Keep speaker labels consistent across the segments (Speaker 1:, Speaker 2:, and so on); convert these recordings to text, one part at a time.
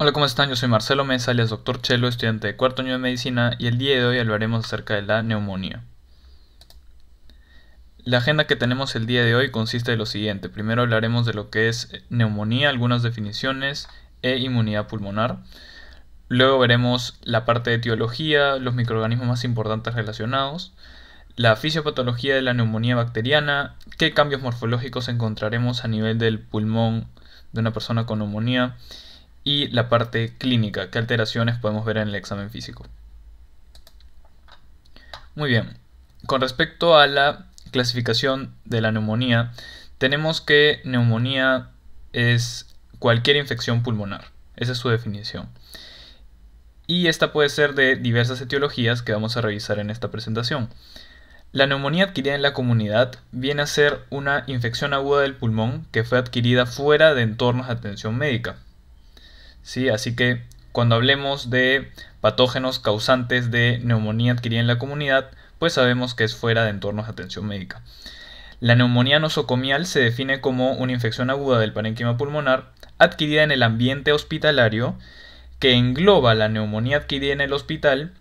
Speaker 1: Hola, ¿cómo están? Yo soy Marcelo Mesa, Doctor Chelo, estudiante de cuarto año de medicina, y el día de hoy hablaremos acerca de la neumonía. La agenda que tenemos el día de hoy consiste en lo siguiente. Primero hablaremos de lo que es neumonía, algunas definiciones e inmunidad pulmonar. Luego veremos la parte de etiología, los microorganismos más importantes relacionados, la fisiopatología de la neumonía bacteriana, qué cambios morfológicos encontraremos a nivel del pulmón de una persona con neumonía, y la parte clínica, qué alteraciones podemos ver en el examen físico. Muy bien, con respecto a la clasificación de la neumonía, tenemos que neumonía es cualquier infección pulmonar, esa es su definición. Y esta puede ser de diversas etiologías que vamos a revisar en esta presentación. La neumonía adquirida en la comunidad viene a ser una infección aguda del pulmón que fue adquirida fuera de entornos de atención médica, Así que cuando hablemos de patógenos causantes de neumonía adquirida en la comunidad, pues sabemos que es fuera de entornos de atención médica. La neumonía nosocomial se define como una infección aguda del parénquima pulmonar adquirida en el ambiente hospitalario que engloba la neumonía adquirida en el hospital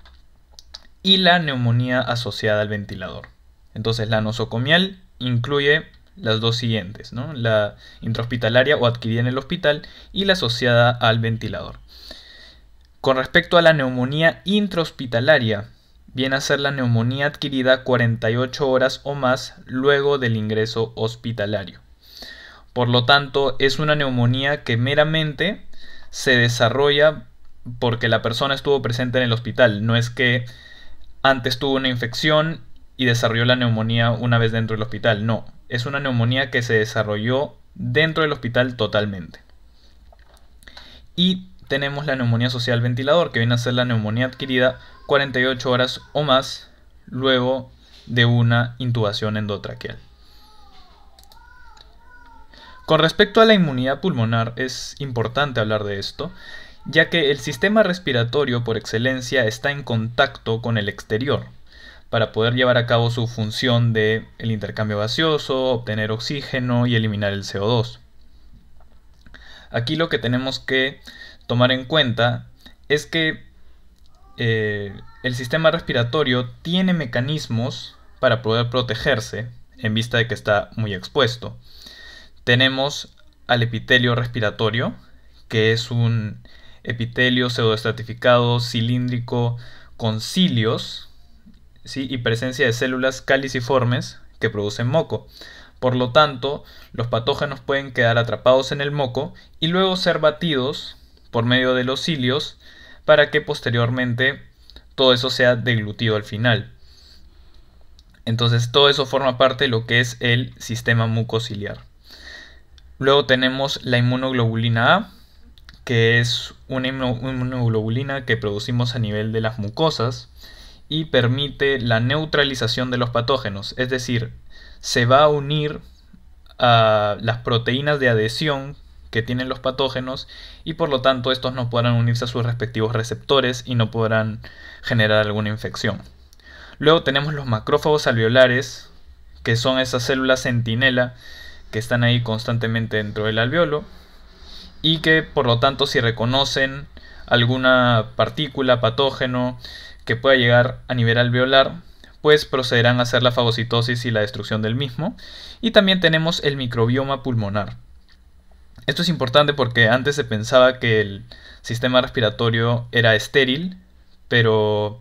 Speaker 1: y la neumonía asociada al ventilador. Entonces la nosocomial incluye las dos siguientes, ¿no? la intrahospitalaria o adquirida en el hospital y la asociada al ventilador. Con respecto a la neumonía intrahospitalaria, viene a ser la neumonía adquirida 48 horas o más luego del ingreso hospitalario. Por lo tanto, es una neumonía que meramente se desarrolla porque la persona estuvo presente en el hospital, no es que antes tuvo una infección y desarrolló la neumonía una vez dentro del hospital, no, es una neumonía que se desarrolló dentro del hospital totalmente. Y tenemos la neumonía social ventilador, que viene a ser la neumonía adquirida 48 horas o más luego de una intubación endotraqueal. Con respecto a la inmunidad pulmonar, es importante hablar de esto, ya que el sistema respiratorio por excelencia está en contacto con el exterior, para poder llevar a cabo su función de el intercambio gaseoso, obtener oxígeno y eliminar el CO2. Aquí lo que tenemos que tomar en cuenta es que eh, el sistema respiratorio tiene mecanismos para poder protegerse en vista de que está muy expuesto. Tenemos al epitelio respiratorio, que es un epitelio pseudoestratificado cilíndrico con cilios y presencia de células caliciformes que producen moco. Por lo tanto, los patógenos pueden quedar atrapados en el moco y luego ser batidos por medio de los cilios para que posteriormente todo eso sea deglutido al final. Entonces todo eso forma parte de lo que es el sistema mucociliar. Luego tenemos la inmunoglobulina A, que es una inmunoglobulina que producimos a nivel de las mucosas y permite la neutralización de los patógenos, es decir, se va a unir a las proteínas de adhesión que tienen los patógenos y por lo tanto estos no podrán unirse a sus respectivos receptores y no podrán generar alguna infección. Luego tenemos los macrófagos alveolares, que son esas células centinela que están ahí constantemente dentro del alveolo y que por lo tanto si reconocen alguna partícula, patógeno que pueda llegar a nivel alveolar, pues procederán a hacer la fagocitosis y la destrucción del mismo. Y también tenemos el microbioma pulmonar. Esto es importante porque antes se pensaba que el sistema respiratorio era estéril, pero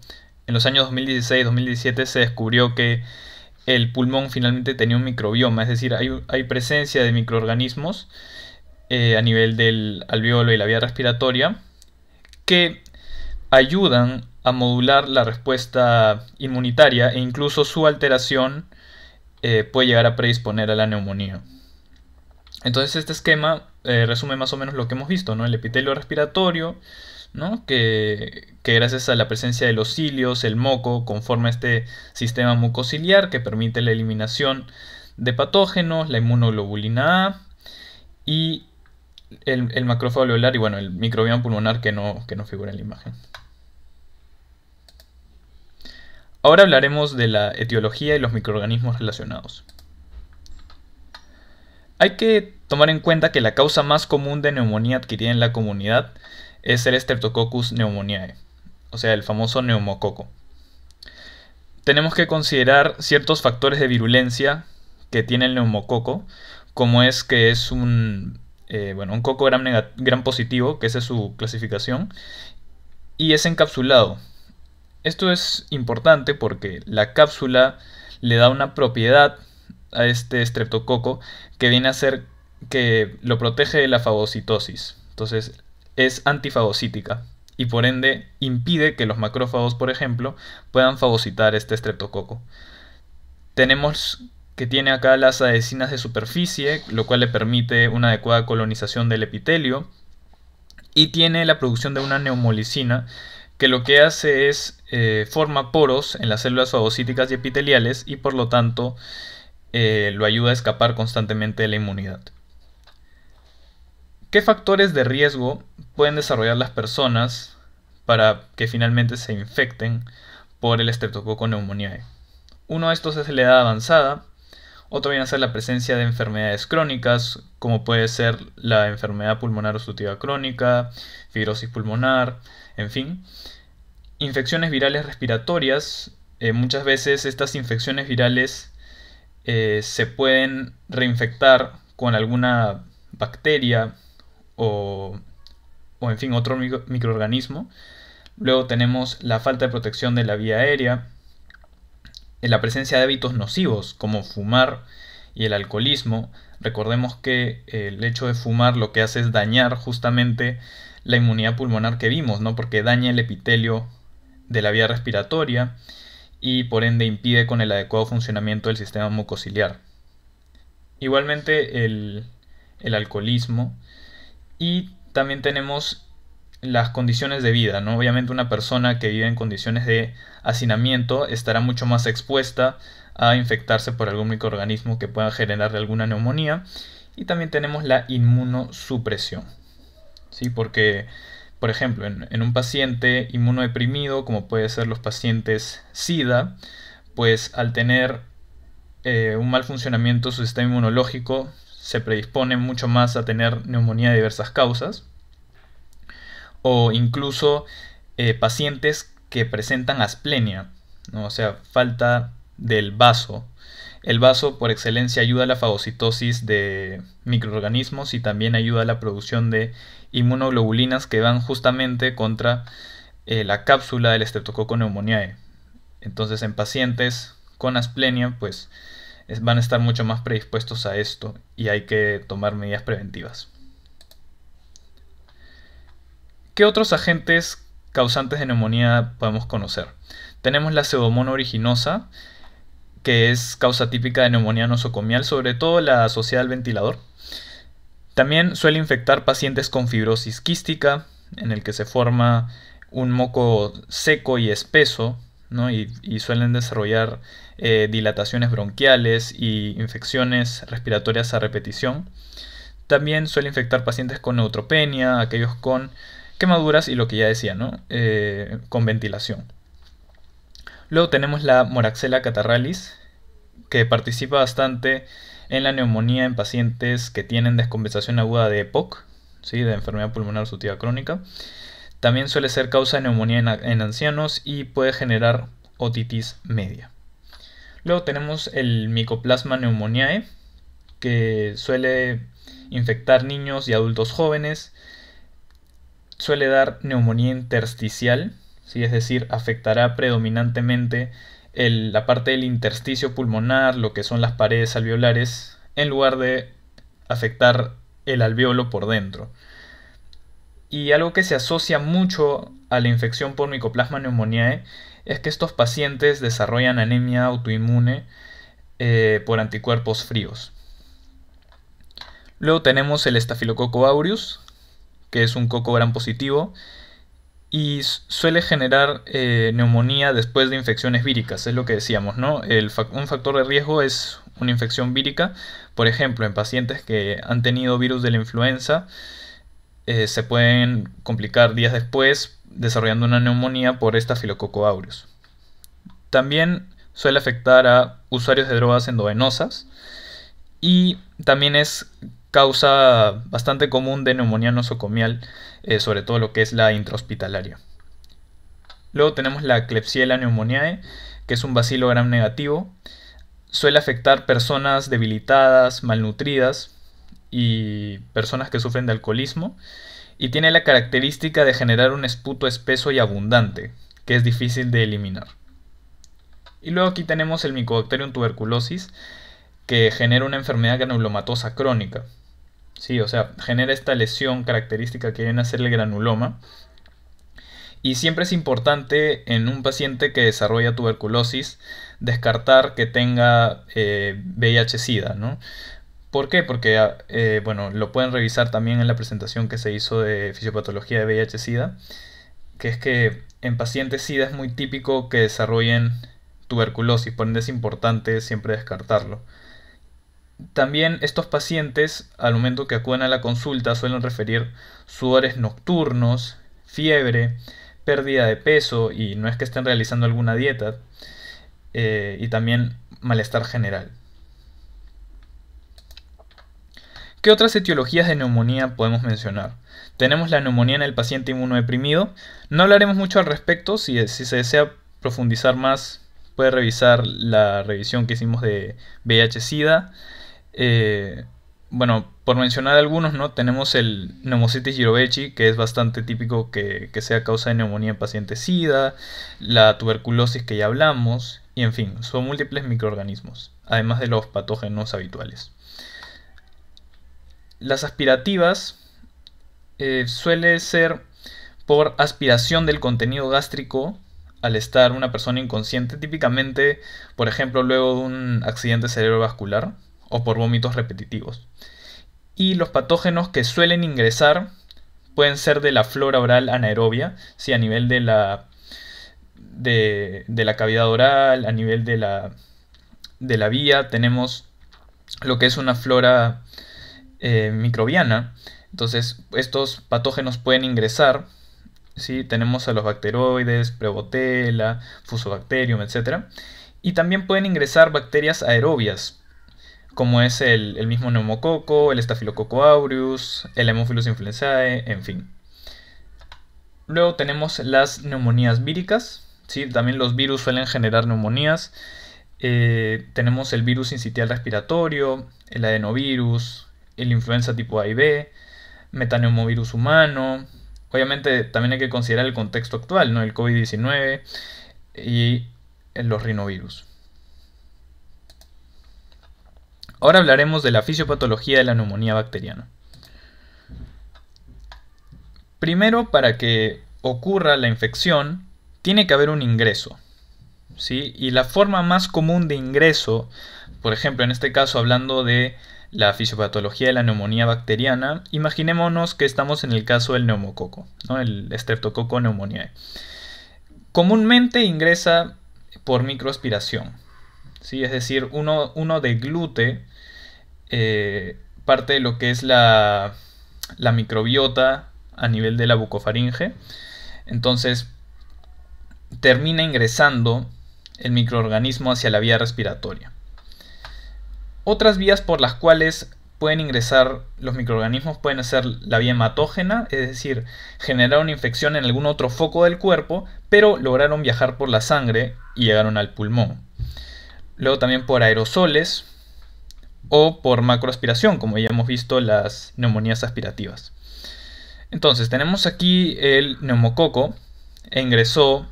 Speaker 1: en los años 2016-2017 se descubrió que el pulmón finalmente tenía un microbioma, es decir, hay, presencia de microorganismos eh, a nivel del alveolo y la vía respiratoria que ayudan a modular la respuesta inmunitaria e incluso su alteración eh, puede llegar a predisponer a la neumonía. Entonces este esquema eh, resume más o menos lo que hemos visto, El epitelio respiratorio, ¿no? Que, gracias a la presencia de los cilios, el moco, conforma este sistema mucociliar que permite la eliminación de patógenos, la inmunoglobulina A y el, el y bueno, el microbioma pulmonar que no, que no figura en la imagen. Ahora hablaremos de la etiología y los microorganismos relacionados. Hay que tomar en cuenta que la causa más común de neumonía adquirida en la comunidad es el Streptococcus pneumoniae, o sea, el famoso neumococo. Tenemos que considerar ciertos factores de virulencia que tiene el neumococo, como es que es un, eh, un coco gran positivo, que esa es su clasificación, y es encapsulado, esto es importante porque la cápsula le da una propiedad a este estreptococo que viene a ser que lo protege de la fagocitosis. Entonces es antifagocítica y por ende impide que los macrófagos, por ejemplo, puedan fagocitar este estreptococo. Tenemos que tiene acá las adhesinas de superficie, lo cual le permite una adecuada colonización del epitelio y tiene la producción de una neumolisina que lo que hace es eh, forma poros en las células fagocíticas y epiteliales y por lo tanto eh, lo ayuda a escapar constantemente de la inmunidad. ¿Qué factores de riesgo pueden desarrollar las personas para que finalmente se infecten por el estreptococo pneumoniae? Uno de estos es la edad avanzada, otro viene a ser la presencia de enfermedades crónicas, como puede ser la enfermedad pulmonar obstructiva crónica, fibrosis pulmonar, en fin. Infecciones virales respiratorias, eh, muchas veces estas infecciones virales eh, se pueden reinfectar con alguna bacteria o, en fin, otro microorganismo. Luego tenemos la falta de protección de la vía aérea, eh, la presencia de hábitos nocivos como fumar y el alcoholismo. Recordemos que el hecho de fumar lo que hace es dañar justamente la inmunidad pulmonar que vimos, ¿no? Porque daña el epitelio de la vía respiratoria y por ende impide con el adecuado funcionamiento del sistema mucociliar. Igualmente el, alcoholismo y también tenemos las condiciones de vida, ¿no? Obviamente una persona que vive en condiciones de hacinamiento estará mucho más expuesta a infectarse por algún microorganismo que pueda generarle alguna neumonía y también tenemos la inmunosupresión. ¿sí? Porque, por ejemplo, en, un paciente inmunodeprimido, como puede ser los pacientes SIDA, pues al tener eh, un mal funcionamiento de su sistema inmunológico, se predispone mucho más a tener neumonía de diversas causas. O incluso eh, pacientes que presentan asplenia, o sea, falta del vaso el vaso por excelencia ayuda a la fagocitosis de microorganismos y también ayuda a la producción de inmunoglobulinas que van justamente contra eh, la cápsula del Streptococcus pneumoniae. Entonces en pacientes con asplenia pues van a estar mucho más predispuestos a esto y hay que tomar medidas preventivas. ¿Qué otros agentes causantes de neumonía podemos conocer? Tenemos la pseudomonas originosa, que es causa típica de neumonía nosocomial, sobre todo la asociada al ventilador. También suele infectar pacientes con fibrosis quística, en el que se forma un moco seco y espeso, y, suelen desarrollar eh, dilataciones bronquiales y infecciones respiratorias a repetición. También suele infectar pacientes con neutropenia, aquellos con quemaduras y lo que ya decía, eh, con ventilación. Luego tenemos la Moraxella catarralis, que participa bastante en la neumonía en pacientes que tienen descompensación aguda de EPOC, de enfermedad pulmonar obstructiva crónica. También suele ser causa de neumonía en, ancianos y puede generar otitis media. Luego tenemos el Mycoplasma pneumoniae, que suele infectar niños y adultos jóvenes. Suele dar neumonía intersticial, es decir, afectará predominantemente la parte del intersticio pulmonar, lo que son las paredes alveolares, en lugar de afectar el alveolo por dentro. Y algo que se asocia mucho a la infección por Mycoplasma pneumoniae es que estos pacientes desarrollan anemia autoinmune eh, por anticuerpos fríos. Luego tenemos el Staphylococcus aureus, que es un coco gran positivo, y suele generar eh, neumonía después de infecciones víricas, es lo que decíamos, ¿no? un factor de riesgo es una infección vírica, por ejemplo, en pacientes que han tenido virus de la influenza, eh, se pueden complicar días después desarrollando una neumonía por esta aureus. También suele afectar a usuarios de drogas endovenosas y también es causa bastante común de neumonía nosocomial, eh, sobre todo lo que es la intrahospitalaria. Luego tenemos la Klebsiella pneumoniae, que es un bacilo gram negativo. Suele afectar personas debilitadas, malnutridas y personas que sufren de alcoholismo. Y tiene la característica de generar un esputo espeso y abundante, que es difícil de eliminar. Y luego aquí tenemos el Mycobacterium tuberculosis, que genera una enfermedad granulomatosa crónica. Sí, o sea, genera esta lesión característica que viene a ser el granuloma. Y siempre es importante en un paciente que desarrolla tuberculosis descartar que tenga eh, VIH-Sida, ¿no? ¿Por qué? Porque, ah, eh, bueno, lo pueden revisar también en la presentación que se hizo de fisiopatología de VIH-Sida, que es que en pacientes SIDA es muy típico que desarrollen tuberculosis, por ende es importante siempre descartarlo. También estos pacientes, al momento que acuden a la consulta, suelen referir sudores nocturnos, fiebre, pérdida de peso y no es que estén realizando alguna dieta, eh, y también malestar general. ¿Qué otras etiologías de neumonía podemos mencionar? Tenemos la neumonía en el paciente inmunodeprimido. No hablaremos mucho al respecto. Si, si, se desea profundizar más, puede revisar la revisión que hicimos de VIH-Sida, eh, bueno, por mencionar algunos, ¿no? Tenemos el neumocitis girovechi, que es bastante típico que, sea causa de neumonía en pacientes SIDA, la tuberculosis que ya hablamos, y en fin, son múltiples microorganismos, además de los patógenos habituales. Las aspirativas suelen eh, suele ser por aspiración del contenido gástrico al estar una persona inconsciente, típicamente, por ejemplo, luego de un accidente cerebrovascular o por vómitos repetitivos. Y los patógenos que suelen ingresar pueden ser de la flora oral anaerobia, si a nivel de la, de, la cavidad oral, a nivel de la, de la vía, tenemos lo que es una flora eh, microbiana. Entonces, estos patógenos pueden ingresar. Tenemos a los bacteroides, prebotela, fusobacterium, etc. Y también pueden ingresar bacterias aerobias, como es el, mismo neumococo, el estafilococo aureus, el Haemophilus influenzae, en fin. Luego tenemos las neumonías víricas, ¿sí? también los virus suelen generar neumonías. Eh, tenemos el virus incitial respiratorio, el adenovirus, el influenza tipo A y B, metaneumovirus humano. Obviamente también hay que considerar el contexto actual, ¿no? el COVID-19 y los rinovirus. Ahora hablaremos de la fisiopatología de la neumonía bacteriana. Primero, para que ocurra la infección, tiene que haber un ingreso. ¿sí? Y la forma más común de ingreso, por ejemplo, en este caso hablando de la fisiopatología de la neumonía bacteriana, imaginémonos que estamos en el caso del neumococo, ¿no? el streptococo pneumoniae. Comúnmente ingresa por microaspiración, es decir, uno, de deglute eh, parte de lo que es la, la microbiota a nivel de la bucofaringe. Entonces, termina ingresando el microorganismo hacia la vía respiratoria. Otras vías por las cuales pueden ingresar los microorganismos pueden ser la vía hematógena, es decir, generar una infección en algún otro foco del cuerpo, pero lograron viajar por la sangre y llegaron al pulmón. Luego también por aerosoles o por macroaspiración, como ya hemos visto las neumonías aspirativas. Entonces, tenemos aquí el neumococo, ingresó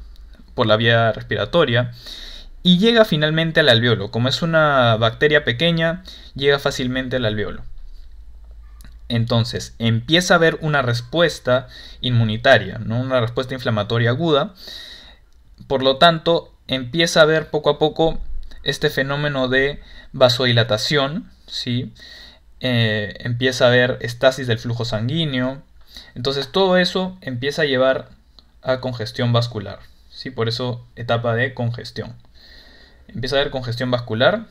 Speaker 1: por la vía respiratoria y llega finalmente al alveolo. Como es una bacteria pequeña, llega fácilmente al alveolo. Entonces, empieza a haber una respuesta inmunitaria, ¿no? una respuesta inflamatoria aguda. Por lo tanto, empieza a haber poco a poco este fenómeno de vasodilatación, ¿sí? Eh, empieza a haber estasis del flujo sanguíneo. Entonces todo eso empieza a llevar a congestión vascular. ¿sí? Por eso etapa de congestión. Empieza a haber congestión vascular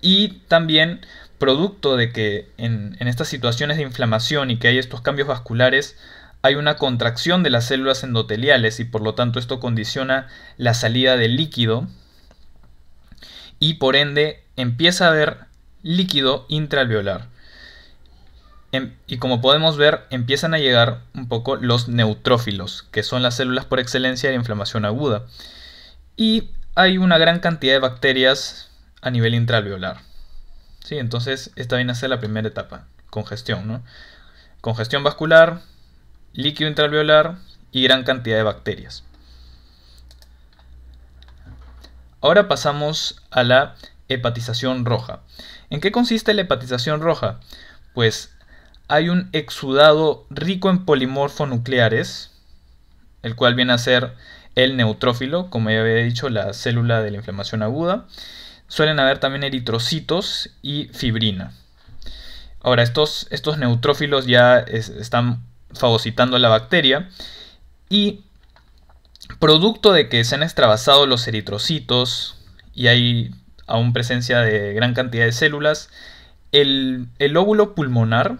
Speaker 1: y también producto de que en, en estas situaciones de inflamación y que hay estos cambios vasculares, hay una contracción de las células endoteliales y por lo tanto esto condiciona la salida del líquido y por ende empieza a haber líquido intraalveolar. Em, y como podemos ver, empiezan a llegar un poco los neutrófilos, que son las células por excelencia de inflamación aguda. Y hay una gran cantidad de bacterias a nivel intraalveolar. ¿Sí? Entonces, esta viene a ser la primera etapa, congestión. Congestión vascular, líquido intraalveolar y gran cantidad de bacterias. Ahora pasamos a la hepatización roja. ¿En qué consiste la hepatización roja? Pues hay un exudado rico en polimorfonucleares, el cual viene a ser el neutrófilo, como ya había dicho, la célula de la inflamación aguda. Suelen haber también eritrocitos y fibrina. Ahora, estos, estos neutrófilos ya están fagocitando la bacteria y producto de que se han extravasado los eritrocitos y hay aún presencia de gran cantidad de células, el, el óvulo pulmonar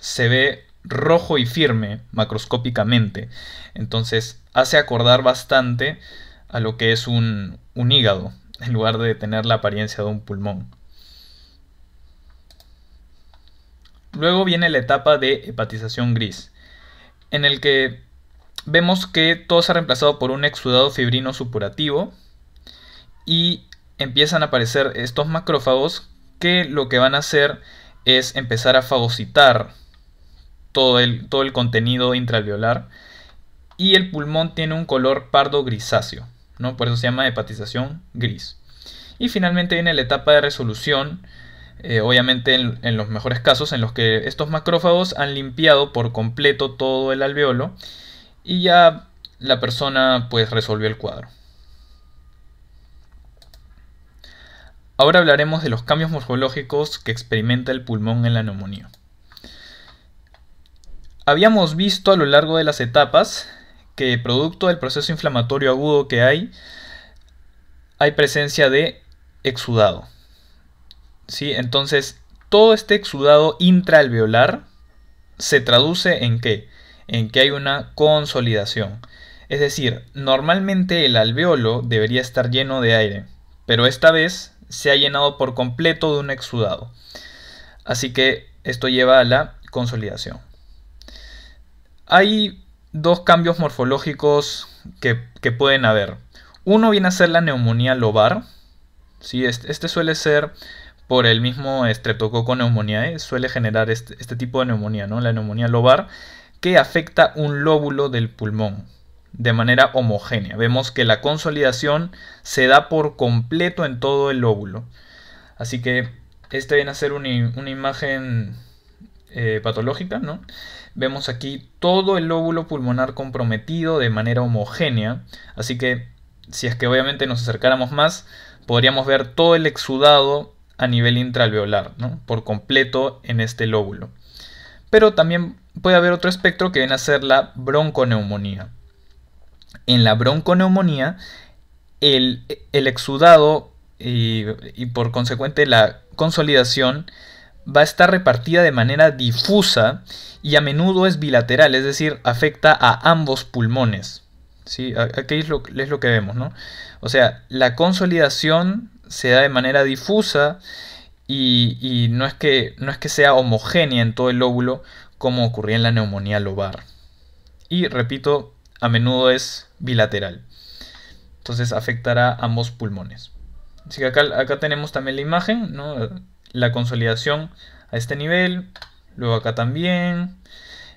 Speaker 1: se ve rojo y firme macroscópicamente. Entonces hace acordar bastante a lo que es un, un hígado, en lugar de tener la apariencia de un pulmón. Luego viene la etapa de hepatización gris, en el que vemos que todo se ha reemplazado por un exudado fibrino supurativo y empiezan a aparecer estos macrófagos que lo que van a hacer es empezar a fagocitar todo el, contenido intralveolar y el pulmón tiene un color pardo grisáceo, ¿no? por eso se llama hepatización gris. Y finalmente viene la etapa de resolución, eh, obviamente en los mejores casos en los que estos macrófagos han limpiado por completo todo el alveolo y ya la persona pues resolvió el cuadro. Ahora hablaremos de los cambios morfológicos que experimenta el pulmón en la neumonía. Habíamos visto a lo largo de las etapas que producto del proceso inflamatorio agudo que hay, hay presencia de exudado. ¿Sí? Entonces, todo este exudado intraalveolar se traduce en qué? en que hay una consolidación. Es decir, normalmente el alveolo debería estar lleno de aire, pero esta vez se ha llenado por completo de un exudado. Así que esto lleva a la consolidación. Hay dos cambios morfológicos que, pueden haber. Uno viene a ser la neumonía lobar. Sí, este, suele ser por el mismo estreptococo ¿eh? suele generar este, este, tipo de neumonía, ¿no? la neumonía lobar, que afecta un lóbulo del pulmón de manera homogénea. Vemos que la consolidación se da por completo en todo el lóbulo. Así que este viene a ser una, imagen eh, patológica, ¿no? Vemos aquí todo el lóbulo pulmonar comprometido de manera homogénea. Así que si es que obviamente nos acercáramos más, podríamos ver todo el exudado a nivel intralveolar, Por completo en este lóbulo. Pero también puede haber otro espectro que viene a ser la bronconeumonía. En la bronconeumonía, el, el exudado y, por consecuente la consolidación va a estar repartida de manera difusa y a menudo es bilateral, es decir, afecta a ambos pulmones. ¿Sí? Aquí es lo, es lo que vemos, ¿no? O sea, la consolidación se da de manera difusa y, y no, es que, no es que sea homogénea en todo el lóbulo, como ocurría en la neumonía lobar. Y repito, a menudo es bilateral. Entonces afectará a ambos pulmones. Así que acá, tenemos también la imagen, la consolidación a este nivel, luego acá también.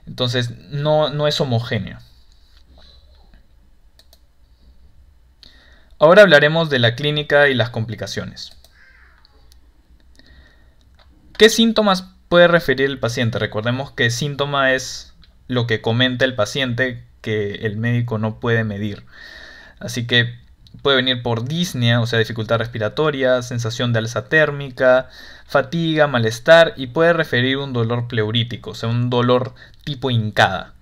Speaker 1: Entonces no, no es homogénea. Ahora hablaremos de la clínica y las complicaciones. ¿Qué síntomas puede referir el paciente? Recordemos que síntoma es lo que comenta el paciente que el médico no puede medir. Así que puede venir por disnea, o sea, dificultad respiratoria, sensación de alza térmica, fatiga, malestar y puede referir un dolor pleurítico, o sea, un dolor tipo hincada.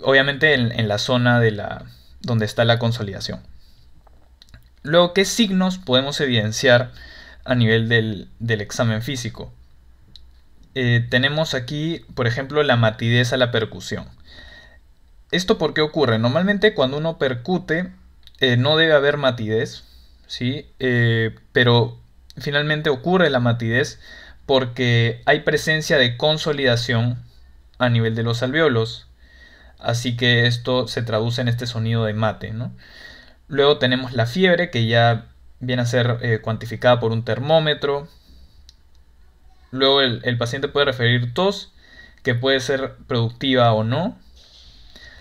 Speaker 1: Obviamente en, la zona de la, donde está la consolidación. Luego, ¿qué signos podemos evidenciar? a nivel del, examen físico. Eh, tenemos aquí, por ejemplo, la matidez a la percusión. ¿Esto por qué ocurre? Normalmente cuando uno percute eh, no debe haber matidez, ¿sí? Eh, pero finalmente ocurre la matidez porque hay presencia de consolidación a nivel de los alveolos. Así que esto se traduce en este sonido de mate, Luego tenemos la fiebre, que ya viene a ser eh, cuantificada por un termómetro. Luego el, el paciente puede referir tos, que puede ser productiva o no.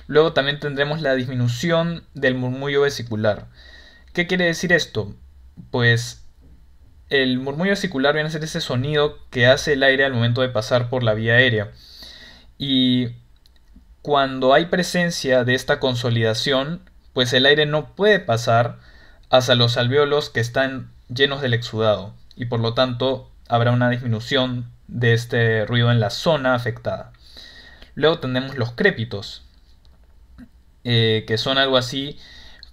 Speaker 1: Luego también tendremos la disminución del murmullo vesicular. ¿Qué quiere decir esto? Pues el murmullo vesicular viene a ser ese sonido que hace el aire al momento de pasar por la vía aérea. Y cuando hay presencia de esta consolidación, pues el aire no puede pasar ...hasta los alvéolos que están llenos del exudado y por lo tanto habrá una disminución de este ruido en la zona afectada. Luego tenemos los crépitos, eh, que son algo así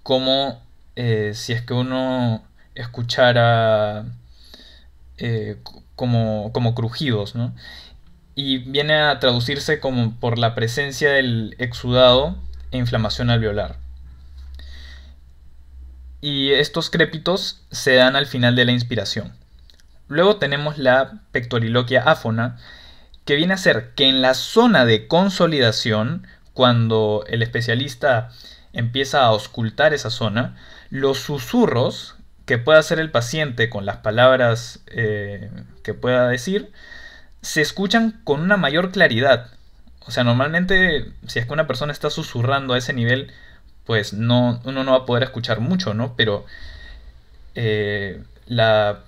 Speaker 1: como eh, si es que uno escuchara eh, como, como, crujidos, Y viene a traducirse como por la presencia del exudado e inflamación alveolar y estos crépitos se dan al final de la inspiración. Luego tenemos la pectoriloquia áfona, que viene a ser que en la zona de consolidación, cuando el especialista empieza a auscultar esa zona, los susurros que pueda hacer el paciente con las palabras eh, que pueda decir, se escuchan con una mayor claridad. O sea, normalmente si es que una persona está susurrando a ese nivel, pues no, uno no va a poder escuchar mucho, ¿no? Pero eh, la,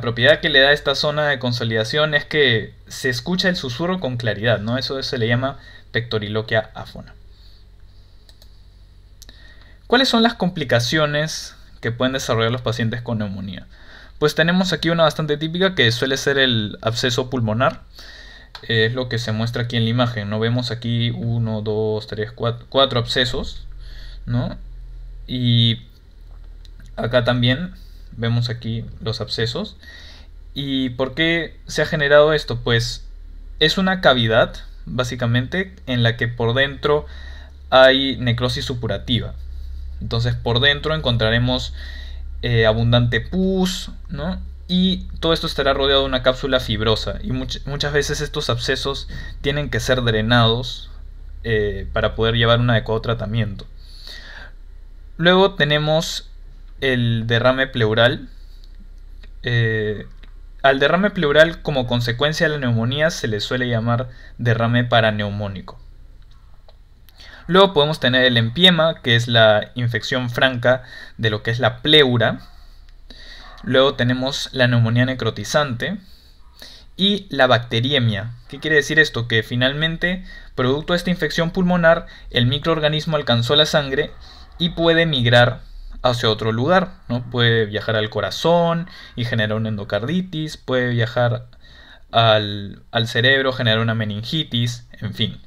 Speaker 1: propiedad que le da esta zona de consolidación es que se escucha el susurro con claridad, ¿no? Eso se le llama pectoriloquia afona. ¿Cuáles son las complicaciones que pueden desarrollar los pacientes con neumonía? Pues tenemos aquí una bastante típica que suele ser el absceso pulmonar es lo que se muestra aquí en la imagen. No vemos aquí 1, 2, 3, 4, abscesos, ¿no? Y acá también vemos aquí los abscesos. ¿Y por qué se ha generado esto? Pues es una cavidad, básicamente, en la que por dentro hay necrosis supurativa. Entonces por dentro encontraremos eh, abundante pus, ¿no? y todo esto estará rodeado de una cápsula fibrosa y muchas veces estos abscesos tienen que ser drenados eh, para poder llevar un adecuado tratamiento. Luego tenemos el derrame pleural. Eh, al derrame pleural como consecuencia de la neumonía se le suele llamar derrame paraneumónico. Luego podemos tener el empiema, que es la infección franca de lo que es la pleura, Luego tenemos la neumonía necrotizante y la bacteriemia. ¿Qué quiere decir esto? Que finalmente, producto de esta infección pulmonar, el microorganismo alcanzó la sangre y puede migrar hacia otro lugar, ¿no? Puede viajar al corazón y generar una endocarditis, puede viajar al, al cerebro, generar una meningitis, en fin.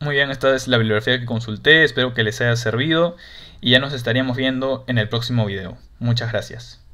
Speaker 1: Muy bien, esta es la bibliografía que consulté, espero que les haya servido y ya nos estaríamos viendo en el próximo video. Muchas gracias.